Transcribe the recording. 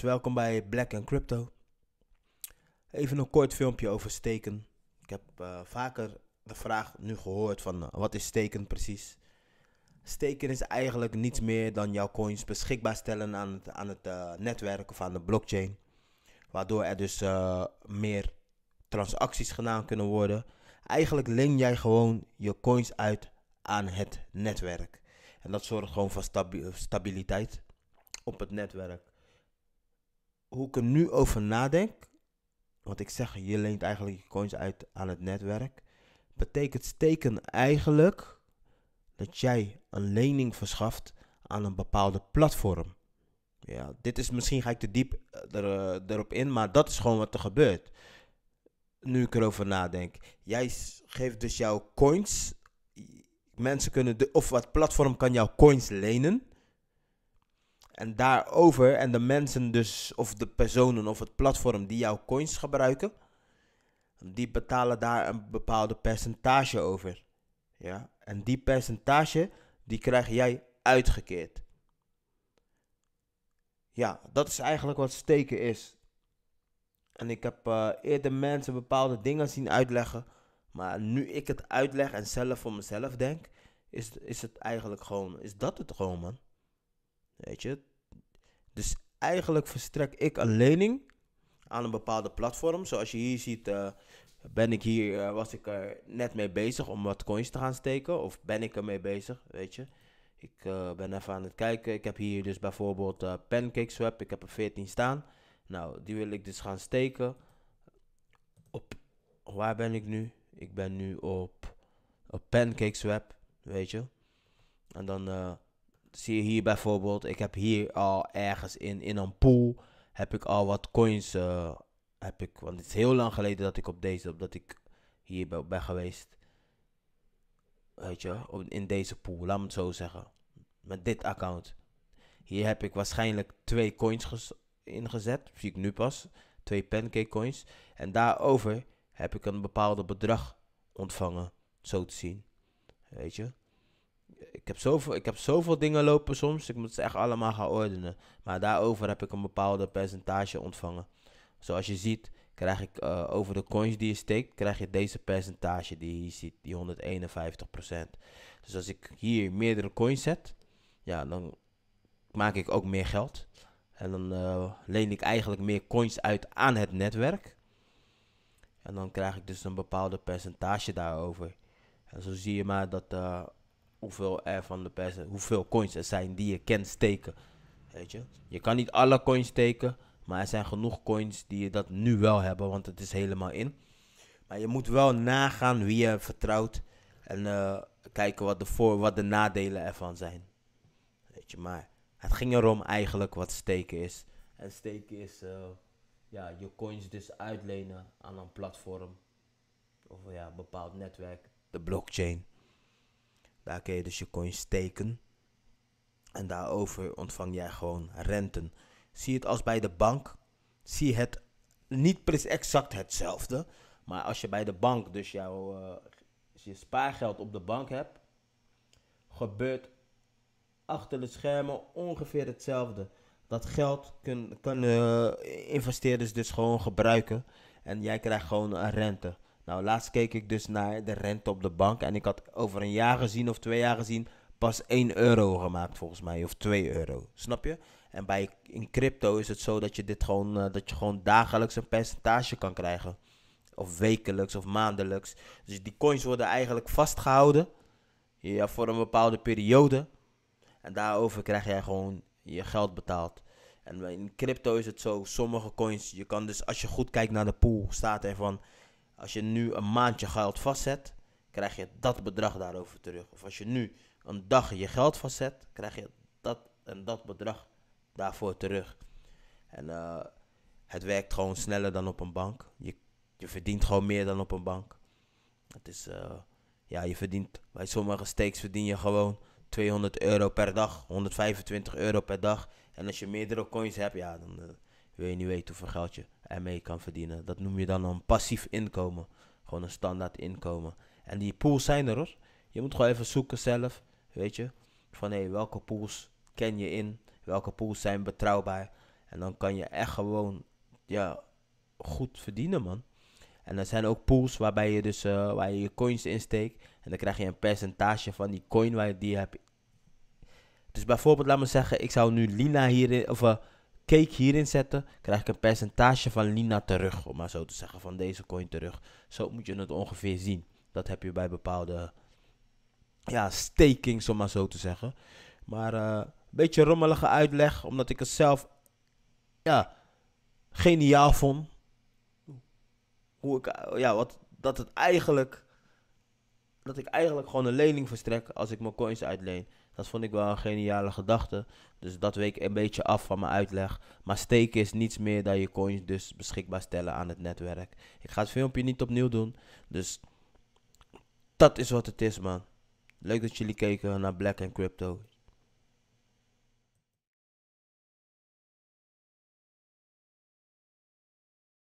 welkom bij Black Crypto. Even een kort filmpje over steken. Ik heb eh, vaker de vraag nu gehoord van eh, wat is steken precies? Steken is eigenlijk niets meer dan jouw coins beschikbaar stellen aan het, aan het uh, eh, netwerk of aan de blockchain. Waardoor er dus meer transacties gedaan kunnen worden. Eigenlijk leen jij gewoon je coins uit aan het netwerk. En dat zorgt gewoon voor stabiliteit op het netwerk hoe ik er nu over nadenk, want ik zeg, je leent eigenlijk je coins uit aan het netwerk, betekent steken eigenlijk dat jij een lening verschaft aan een bepaalde platform. Ja, dit is misschien ga ik te diep eh, er, eh, erop in, maar dat is gewoon wat er gebeurt. Nu ik erover nadenk. Jij geeft dus jouw coins. Mensen kunnen, de, of wat platform kan jouw coins lenen. En daarover, en de mensen dus, of de personen of het platform die jouw coins gebruiken, die betalen daar een bepaalde percentage over. Ja? En die percentage, die krijg jij uitgekeerd. Ja, dat is eigenlijk wat steken is. En ik heb eh, eerder mensen bepaalde dingen zien uitleggen. Maar nu ik het uitleg en zelf voor mezelf denk, is, is het eigenlijk gewoon, is dat het gewoon, man. Weet je? Dus eigenlijk verstrek ik een lening aan een bepaalde platform. Zoals je hier ziet, eh, ben ik hier, eh, was ik er net mee bezig om wat coins te gaan steken. Of ben ik ermee bezig, weet je. Ik eh, ben even aan het kijken. Ik heb hier dus bijvoorbeeld PancakeSwap. Ik heb er 14 staan. Nou, die wil ik dus gaan steken. Op, waar ben ik nu? Ik ben nu op, op PancakeSwap, weet je. En dan zie je hier bijvoorbeeld, ik heb hier al ergens in, in een pool, heb ik al wat coins, eh, heb ik, want het is heel lang geleden dat ik op deze, dat ik hier ben, ben geweest. Weet je, in deze pool, laat me het zo zeggen. Met dit account. Hier heb ik waarschijnlijk twee coins ingezet, zie ik nu pas. Twee pancake coins. En daarover heb ik een bepaald bedrag ontvangen, zo te zien. Weet je ik, heb zoveel, ik heb zoveel dingen lopen soms. Ik moet ze echt allemaal gaan ordenen. Maar daarover heb ik een bepaalde percentage ontvangen. Zoals je ziet, krijg ik eh, over de coins die je steekt, krijg je deze percentage die je hier ziet, die 151%. Dus als ik hier meerdere coins zet, ja, dan maak ik ook meer geld. En dan eh, leen ik eigenlijk meer coins uit aan het netwerk. En dan krijg ik dus een bepaalde percentage daarover. En zo zie je maar dat eh, hoeveel van de beste, hoeveel coins er zijn die je kent steken. Weet je? Je kan niet alle coins steken, maar er zijn genoeg coins die je dat nu wel hebben, want het is helemaal in. Maar je moet wel nagaan wie je vertrouwt en eh, kijken wat de, voor, wat de nadelen ervan zijn. Weet je, maar het ging erom eigenlijk wat steken is. En steken is eh, ja, je coins dus uitlenen aan een platform of ja, een bepaald netwerk, de blockchain. Daar kun je dus je coins steken. En daarover ontvang jij gewoon renten. Zie het als bij de bank. Zie het niet precies exact hetzelfde. Maar als je bij de bank dus jouw eh, je spaargeld op de bank hebt, gebeurt achter de schermen ongeveer hetzelfde. Dat geld kunnen kun, eh, investeerders dus gewoon gebruiken. En jij krijgt gewoon een rente. Nou, laatst keek ik dus naar de rente op de bank. En ik had over een jaar gezien of twee jaar gezien pas 1 euro gemaakt volgens mij. Of 2 euro. Snap je? En bij, in crypto is het zo dat je dit gewoon, eh, dat je gewoon dagelijks een percentage kan krijgen. Of wekelijks of maandelijks. Dus die coins worden eigenlijk vastgehouden. Ja, voor een bepaalde periode. En daarover krijg jij gewoon je geld betaald. En in crypto is het zo, sommige coins, je kan dus als je goed kijkt naar de pool, staat er van als je nu een maandje geld vastzet, krijg je dat bedrag daarover terug. Of als je nu een dag je geld vastzet, krijg je dat en dat bedrag daarvoor terug. En eh, het werkt gewoon sneller dan op een bank. Je, je verdient gewoon meer dan op een bank. Het is, eh, ja, je verdient, bij sommige steeks verdien je gewoon 200 euro per dag, 125 euro per dag. En als je meerdere coins hebt, ja, dan uh, wil je niet weten hoeveel geld je en mee kan verdienen. Dat noem je dan een passief inkomen. Gewoon een standaard inkomen. En die pools zijn er hoor. Je moet gewoon even zoeken zelf. Weet je. Van hé, welke pools ken je in? Welke pools zijn betrouwbaar? En dan kan je echt gewoon ja, goed verdienen man. En er zijn ook pools waarbij je dus eh, waar je, je coins insteekt. En dan krijg je een percentage van die coin waar je die hebt. Dus bijvoorbeeld, laat me zeggen, ik zou nu Lina hierin. Of eh, cake hierin zetten, krijg ik een percentage van Lina terug, om maar zo te zeggen, van deze coin terug. Zo moet je het ongeveer zien. Dat heb je bij bepaalde ja, stakings, om maar zo te zeggen. Maar eh, een beetje rommelige uitleg, omdat ik het zelf ja, geniaal vond. Hoe ik, ja, wat, dat het eigenlijk dat ik eigenlijk gewoon een lening verstrek als ik mijn coins uitleen. Dat vond ik wel een geniale gedachte. Dus dat week een beetje af van mijn uitleg. Maar steken is niets meer dan je coins dus beschikbaar stellen aan het netwerk. Ik ga het filmpje niet opnieuw doen. Dus dat is wat het is, man. Leuk dat jullie keken naar Black and Crypto.